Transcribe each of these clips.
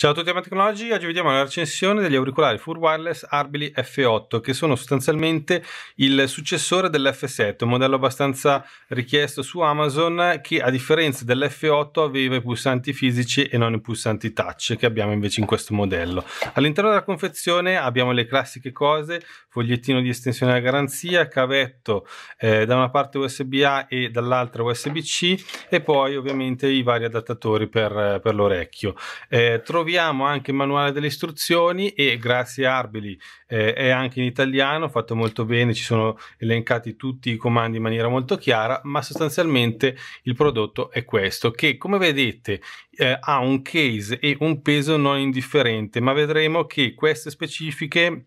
Ciao a tutti amati tecnologi, oggi vediamo la recensione degli auricolari Full Wireless Arbili F8 che sono sostanzialmente il successore dell'F7, un modello abbastanza richiesto su Amazon che a differenza dell'F8 aveva i pulsanti fisici e non i pulsanti touch che abbiamo invece in questo modello. All'interno della confezione abbiamo le classiche cose, fogliettino di estensione alla garanzia, cavetto eh, da una parte USB-A e dall'altra USB-C e poi ovviamente i vari adattatori per, per l'orecchio. Eh, troviamo troviamo anche il manuale delle istruzioni e grazie Arbeli eh, è anche in italiano, fatto molto bene, ci sono elencati tutti i comandi in maniera molto chiara, ma sostanzialmente il prodotto è questo, che come vedete eh, ha un case e un peso non indifferente, ma vedremo che queste specifiche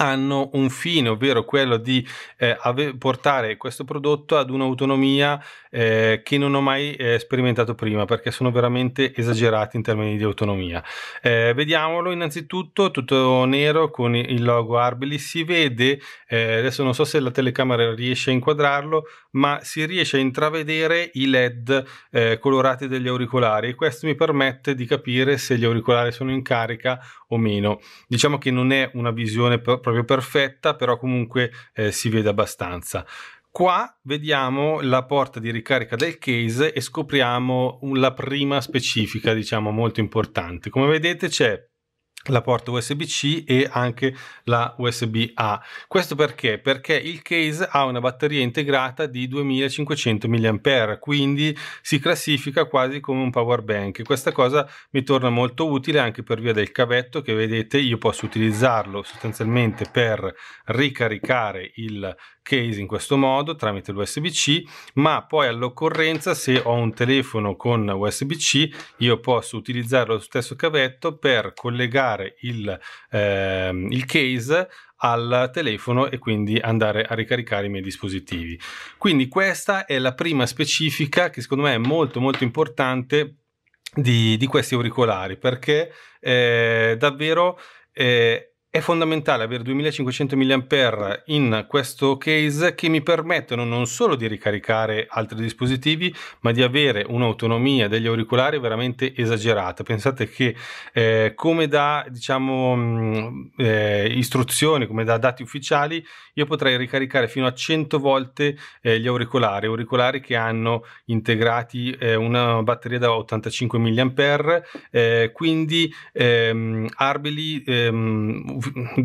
hanno un fine, ovvero quello di eh, ave- portare questo prodotto ad un'autonomia eh, che non ho mai eh, sperimentato prima, perché sono veramente esagerati in termini di autonomia. Eh, vediamolo innanzitutto, tutto nero con il logo Arbeli, si vede, eh, adesso non so se la telecamera riesce a inquadrarlo, ma si riesce a intravedere i led eh, colorati degli auricolari e questo mi permette di capire se gli auricolari sono in carica o meno. Diciamo che non è una visione per, proprio perfetta, però comunque eh, si vede abbastanza. Qua vediamo la porta di ricarica del case e scopriamo la prima specifica, diciamo, molto importante. Come vedete c'è la porta USB-C e anche la USB-A. Questo perché? Perché il case ha una batteria integrata di 2500 mAh, quindi si classifica quasi come un power bank. Questa cosa mi torna molto utile anche per via del cavetto che vedete, io posso utilizzarlo sostanzialmente per ricaricare il case in questo modo tramite l'USB-C, ma poi all'occorrenza se ho un telefono con USB-C io posso utilizzare lo stesso cavetto per collegare il, ehm, il case al telefono e quindi andare a ricaricare i miei dispositivi. Quindi questa è la prima specifica che secondo me è molto molto importante di, di questi auricolari perché eh, davvero eh, è fondamentale avere 2500 mAh in questo case che mi permettono non solo di ricaricare altri dispositivi, ma di avere un'autonomia degli auricolari veramente esagerata. Pensate che eh, come da diciamo, mm, eh, istruzioni, come da dati ufficiali, io potrei ricaricare fino a 100 volte eh, gli auricolari, auricolari che hanno integrati eh, una batteria da 85 mAh, eh, quindi ehm, Arbeli ehm,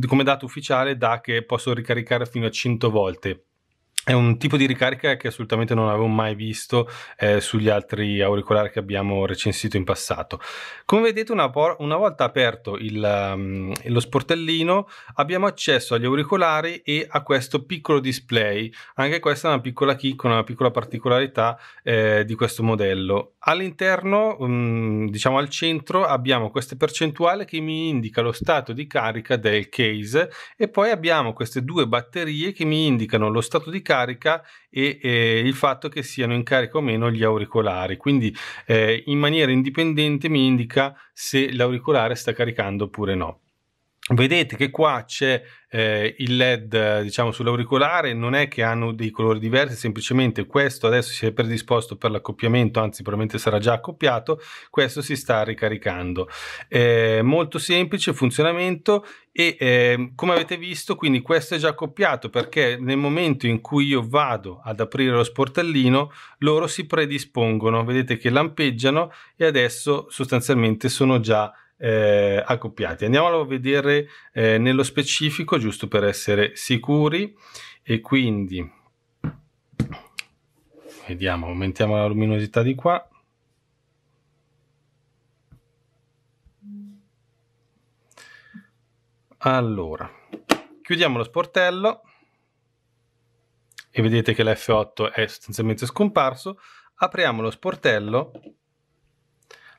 come dato ufficiale dà che posso ricaricare fino a 100 volte è un tipo di ricarica che assolutamente non avevo mai visto eh, sugli altri auricolari che abbiamo recensito in passato. Come vedete, una, por- una volta aperto il, um, lo sportellino, abbiamo accesso agli auricolari e a questo piccolo display. Anche questa è una piccola chicca, una piccola particolarità eh, di questo modello. All'interno, um, diciamo al centro, abbiamo queste percentuali che mi indica lo stato di carica del case e poi abbiamo queste due batterie che mi indicano lo stato di carica carica e eh, il fatto che siano in carica o meno gli auricolari. Quindi eh, in maniera indipendente mi indica se l'auricolare sta caricando oppure no. Vedete che qua c'è eh, il LED diciamo sull'auricolare, non è che hanno dei colori diversi, semplicemente questo adesso si è predisposto per l'accoppiamento, anzi probabilmente sarà già accoppiato, questo si sta ricaricando. Eh, molto semplice funzionamento e eh, come avete visto quindi questo è già accoppiato perché nel momento in cui io vado ad aprire lo sportellino loro si predispongono, vedete che lampeggiano e adesso sostanzialmente sono già eh, accoppiati. Andiamolo a vedere eh, nello specifico, giusto per essere sicuri. E quindi vediamo, aumentiamo la luminosità di qua. Allora, chiudiamo lo sportello e vedete che l'F8 è sostanzialmente scomparso. Apriamo lo sportello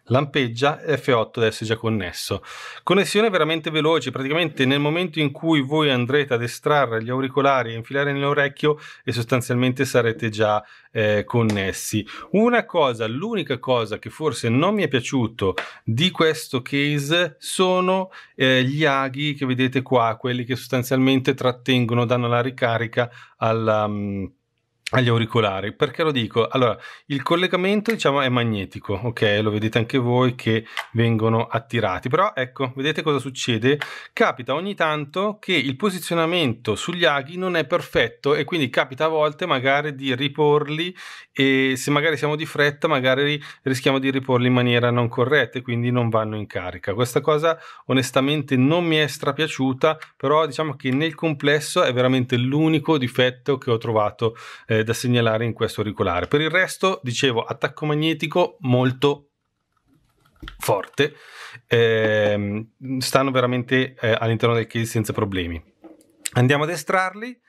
lampeggia F8 adesso è già connesso. Connessione veramente veloce, praticamente nel momento in cui voi andrete ad estrarre gli auricolari e infilare nell'orecchio e sostanzialmente sarete già eh, connessi. Una cosa, l'unica cosa che forse non mi è piaciuto di questo case sono eh, gli aghi che vedete qua, quelli che sostanzialmente trattengono, danno la ricarica alla... Um, agli auricolari. Perché lo dico? Allora, il collegamento diciamo è magnetico, ok? Lo vedete anche voi che vengono attirati, però ecco, vedete cosa succede? Capita ogni tanto che il posizionamento sugli aghi non è perfetto e quindi capita a volte magari di riporli e se magari siamo di fretta magari rischiamo di riporli in maniera non corretta e quindi non vanno in carica. Questa cosa onestamente non mi è strapiaciuta, però diciamo che nel complesso è veramente l'unico difetto che ho trovato eh, eh, da segnalare in questo auricolare. Per il resto, dicevo, attacco magnetico molto forte, eh, stanno veramente eh, all'interno del case senza problemi. Andiamo ad estrarli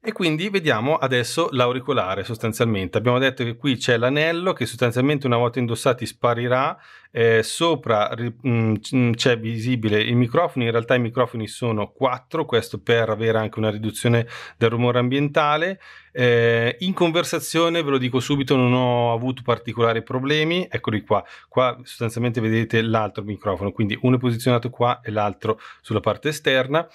e quindi vediamo adesso l'auricolare sostanzialmente. Abbiamo detto che qui c'è l'anello che sostanzialmente una volta indossati sparirà, eh, sopra mm, mm, c'è visibile il microfono, in realtà i microfoni sono 4, questo per avere anche una riduzione del rumore ambientale. Eh, in conversazione, ve lo dico subito, non ho avuto particolari problemi, eccoli qua, qua sostanzialmente vedete l'altro microfono, quindi uno è posizionato qua e l'altro sulla parte esterna.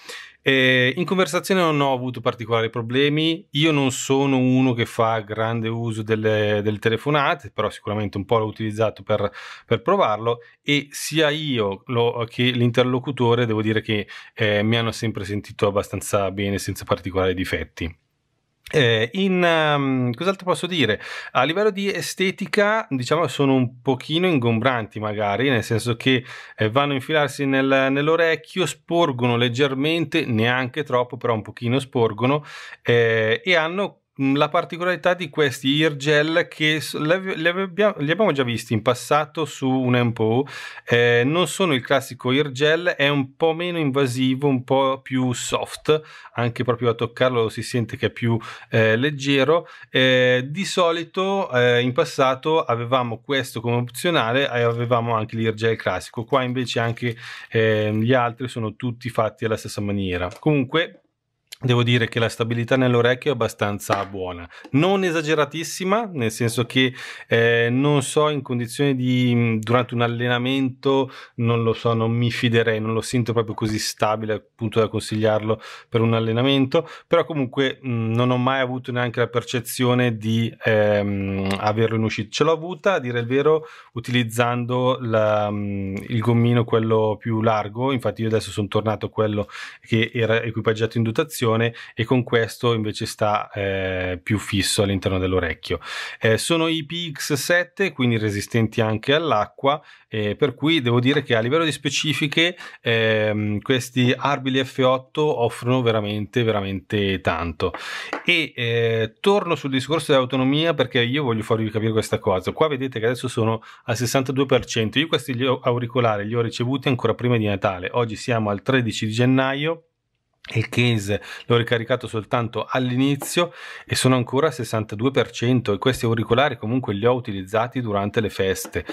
Eh, in conversazione non ho avuto particolari problemi, io non sono uno che fa grande uso delle, delle telefonate, però sicuramente un po' l'ho utilizzato per, per provarlo e sia io lo, che l'interlocutore devo dire che eh, mi hanno sempre sentito abbastanza bene senza particolari difetti. Eh, in, um, cos'altro posso dire? A livello di estetica, diciamo, sono un pochino ingombranti magari, nel senso che eh, vanno a infilarsi nel, nell'orecchio, sporgono leggermente, neanche troppo, però un pochino sporgono, eh, e hanno Mm, la particolarità di questi IRGEL gel che li abbiamo, abbiamo già visti in passato su un MPO eh, non sono il classico IRGEL, è un po' meno invasivo un po' più soft anche proprio a toccarlo si sente che è più eh, leggero eh, di solito eh, in passato avevamo questo come opzionale e avevamo anche l'IRGEL classico qua invece anche ehm, gli altri sono tutti fatti alla stessa maniera comunque devo dire che la stabilità nell'orecchio è abbastanza buona, non esageratissima, nel senso che eh, non so in condizioni di mm, durante un allenamento, non lo so, non mi fiderei, non lo sento proprio così stabile appunto da consigliarlo per un allenamento, però comunque mh, mm, non ho mai avuto neanche la percezione di ehm, averlo in uscita, ce l'ho avuta a dire il vero utilizzando la, mh, mm, il gommino quello più largo, infatti io adesso sono tornato a quello che era equipaggiato in dotazione posizione e con questo invece sta eh, più fisso all'interno dell'orecchio. Eh, sono IPX7, quindi resistenti anche all'acqua, eh, per cui devo dire che a livello di specifiche ehm, questi Arbili F8 offrono veramente, veramente tanto. E eh, torno sul discorso dell'autonomia perché io voglio farvi capire questa cosa. Qua vedete che adesso sono al 62%. Io questi auricolari li ho ricevuti ancora prima di Natale. Oggi siamo al 13 di gennaio il case l'ho ricaricato soltanto all'inizio e sono ancora al 62% e questi auricolari comunque li ho utilizzati durante le feste.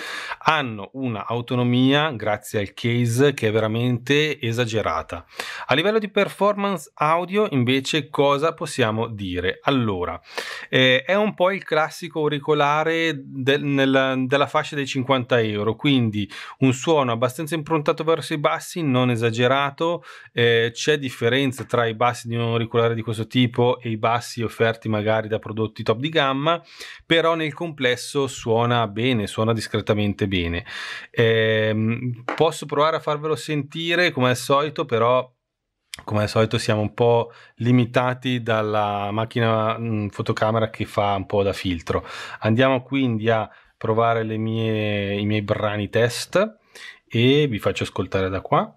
Hanno una autonomia grazie al case che è veramente esagerata. A livello di performance audio invece cosa possiamo dire? Allora, eh, è un po' il classico auricolare del, nella, della fascia dei 50 euro, quindi un suono abbastanza improntato verso i bassi, non esagerato, eh, c'è differenza differenza tra i bassi di un auricolare di questo tipo e i bassi offerti magari da prodotti top di gamma, però nel complesso suona bene, suona discretamente bene. Eh, posso provare a farvelo sentire come al solito, però come al solito siamo un po' limitati dalla macchina mh, mm, fotocamera che fa un po' da filtro. Andiamo quindi a provare mie, i miei brani test e vi faccio ascoltare da qua.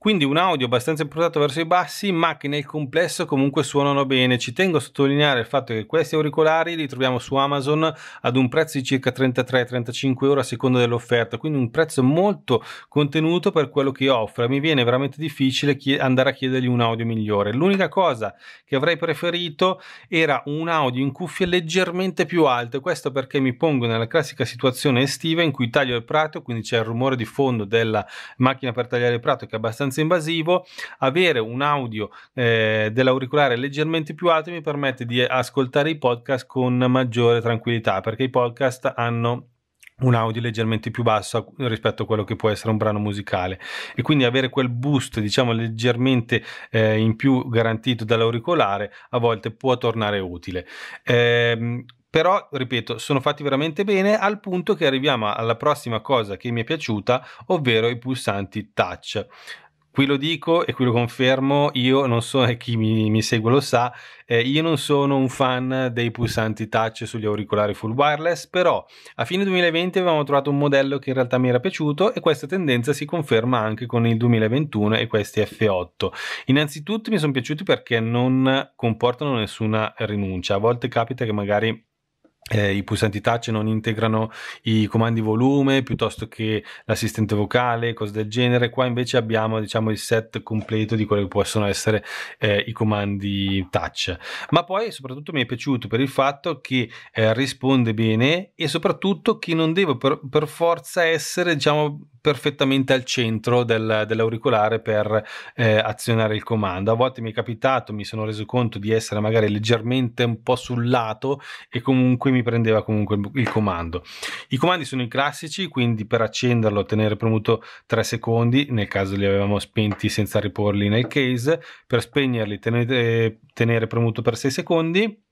Quindi un audio abbastanza improntato verso i bassi, ma che nel complesso comunque suonano bene. Ci tengo a sottolineare il fatto che questi auricolari li troviamo su Amazon ad un prezzo di circa 33-35 euro a seconda dell'offerta, quindi un prezzo molto contenuto per quello che offre. Mi viene veramente difficile andare a chiedergli un audio migliore. L'unica cosa che avrei preferito era un audio in cuffie leggermente più alte. Questo perché mi pongo nella classica situazione estiva in cui taglio il prato, quindi c'è il rumore di fondo della macchina per tagliare il prato che è abbastanza abbastanza invasivo, avere un audio eh, dell'auricolare leggermente più alto mi permette di ascoltare i podcast con maggiore tranquillità perché i podcast hanno un audio leggermente più basso rispetto a quello che può essere un brano musicale e quindi avere quel boost diciamo leggermente eh, in più garantito dall'auricolare a volte può tornare utile ehm, però ripeto sono fatti veramente bene al punto che arriviamo alla prossima cosa che mi è piaciuta ovvero i pulsanti touch qui lo dico e qui lo confermo, io non so, e chi mi, mi segue lo sa, eh, io non sono un fan dei pulsanti touch sugli auricolari full wireless, però a fine 2020 avevamo trovato un modello che in realtà mi era piaciuto e questa tendenza si conferma anche con il 2021 e questi F8. Innanzitutto mi sono piaciuti perché non comportano nessuna rinuncia, a volte capita che magari eh, i pulsanti touch non integrano i comandi volume piuttosto che l'assistente vocale, cose del genere. Qua invece abbiamo diciamo, il set completo di quello che possono essere eh, i comandi touch. Ma poi soprattutto mi è piaciuto per il fatto che eh, risponde bene e soprattutto che non devo per, per forza essere diciamo, perfettamente al centro del, dell'auricolare per eh, azionare il comando. A volte mi è capitato, mi sono reso conto di essere magari leggermente un po' sul lato e comunque mi prendeva comunque il comando. I comandi sono i classici, quindi per accenderlo tenere premuto 3 secondi, nel caso li avevamo spenti senza riporli nel case, per spegnerli tenere, tenere premuto per 6 secondi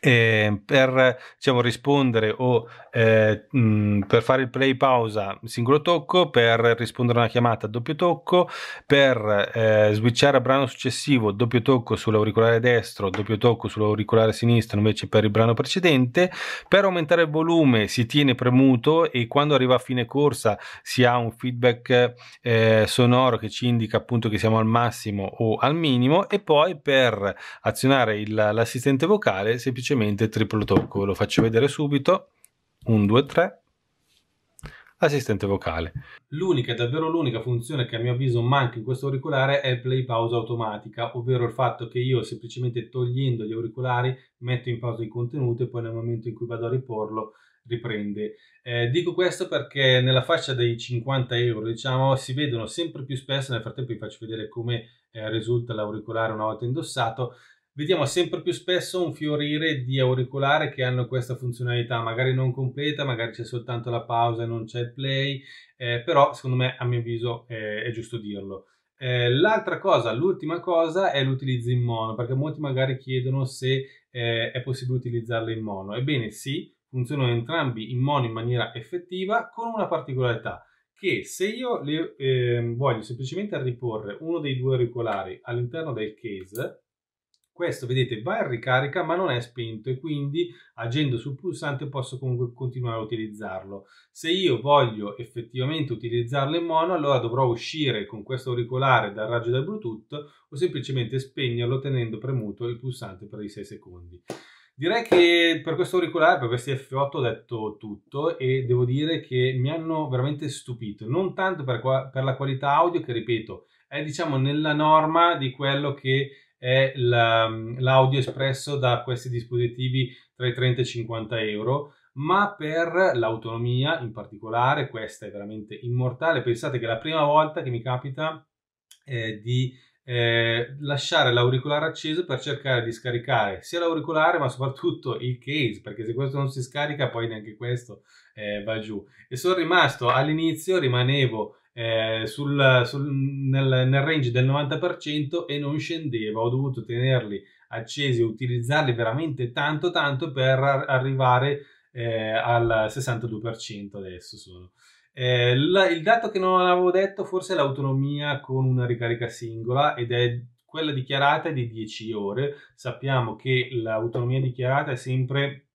eh, per diciamo, rispondere o eh, mh, per fare il play pausa singolo tocco, per rispondere a una chiamata doppio tocco, per eh, switchare a brano successivo doppio tocco sull'auricolare destro, doppio tocco sull'auricolare sinistro invece per il brano precedente, per aumentare il volume si tiene premuto e quando arriva a fine corsa si ha un feedback eh, sonoro che ci indica appunto che siamo al massimo o al minimo e poi per azionare il, l'assistente vocale si semplicemente triplo tocco, lo faccio vedere subito, 1, 2, 3, assistente vocale. L'unica, davvero l'unica funzione che a mio avviso manca in questo auricolare è il play pausa automatica, ovvero il fatto che io semplicemente togliendo gli auricolari metto in pausa il contenuto e poi nel momento in cui vado a riporlo riprende. Eh, dico questo perché nella fascia dei 50 euro, diciamo, si vedono sempre più spesso, nel frattempo vi faccio vedere come eh, risulta l'auricolare una volta indossato, vediamo sempre più spesso un fiorire di auricolari che hanno questa funzionalità, magari non completa, magari c'è soltanto la pausa e non c'è il play, eh, però secondo me a mio avviso eh, è giusto dirlo. Eh, l'altra cosa, l'ultima cosa è l'utilizzo in mono, perché molti magari chiedono se eh, è possibile utilizzarle in mono. Ebbene sì, funzionano entrambi in mono in maniera effettiva con una particolarità che se io le, ehm, voglio semplicemente riporre uno dei due auricolari all'interno del case questo, vedete, va in ricarica ma non è spento e quindi agendo sul pulsante posso comunque continuare a utilizzarlo. Se io voglio effettivamente utilizzarlo in mono, allora dovrò uscire con questo auricolare dal raggio del Bluetooth o semplicemente spegnerlo tenendo premuto il pulsante per i 6 secondi. Direi che per questo auricolare, per questi F8 ho detto tutto e devo dire che mi hanno veramente stupito, non tanto per, per la qualità audio che ripeto è diciamo nella norma di quello che è la, l'audio espresso da questi dispositivi tra i 30 e i 50 euro, ma per l'autonomia in particolare, questa è veramente immortale. Pensate che è la prima volta che mi capita eh, di eh, lasciare l'auricolare acceso per cercare di scaricare sia l'auricolare ma soprattutto il case perché se questo non si scarica poi neanche questo eh, va giù e sono rimasto all'inizio rimanevo eh, sul, sul, nel, nel, range del 90% e non scendeva, ho dovuto tenerli accesi e utilizzarli veramente tanto tanto per arrivare eh, al 62% adesso sono. Eh, la, il dato che non avevo detto forse è l'autonomia con una ricarica singola ed è quella dichiarata di 10 ore. Sappiamo che l'autonomia dichiarata è sempre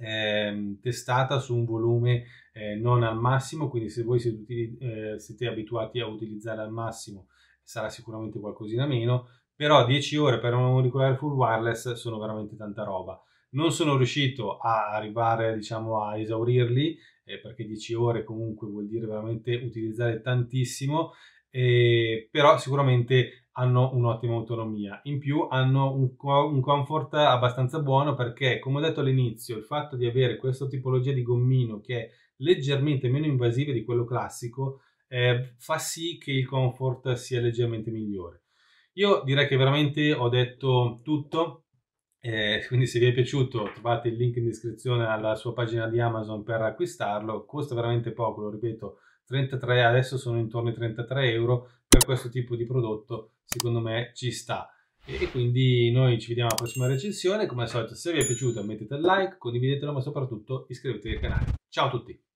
eh, testata su un volume eh, non al massimo, quindi se voi siete, eh, siete, abituati a utilizzare al massimo sarà sicuramente qualcosina meno, però 10 ore per un auricolare full wireless sono veramente tanta roba. Non sono riuscito a arrivare diciamo a esaurirli eh, perché 10 ore comunque vuol dire veramente utilizzare tantissimo, eh, però sicuramente hanno un'ottima autonomia. In più hanno un, un, comfort abbastanza buono perché, come ho detto all'inizio, il fatto di avere questa tipologia di gommino che è leggermente meno invasiva di quello classico eh, fa sì che il comfort sia leggermente migliore. Io direi che veramente ho detto tutto. Eh, quindi se vi è piaciuto trovate il link in descrizione alla sua pagina di Amazon per acquistarlo costa veramente poco lo ripeto 33 adesso sono intorno ai 33 euro per questo tipo di prodotto secondo me ci sta. E, quindi noi ci vediamo alla prossima recensione, come al solito se vi è piaciuto, mettete il like, condividetelo ma soprattutto iscrivetevi al canale. Ciao a tutti!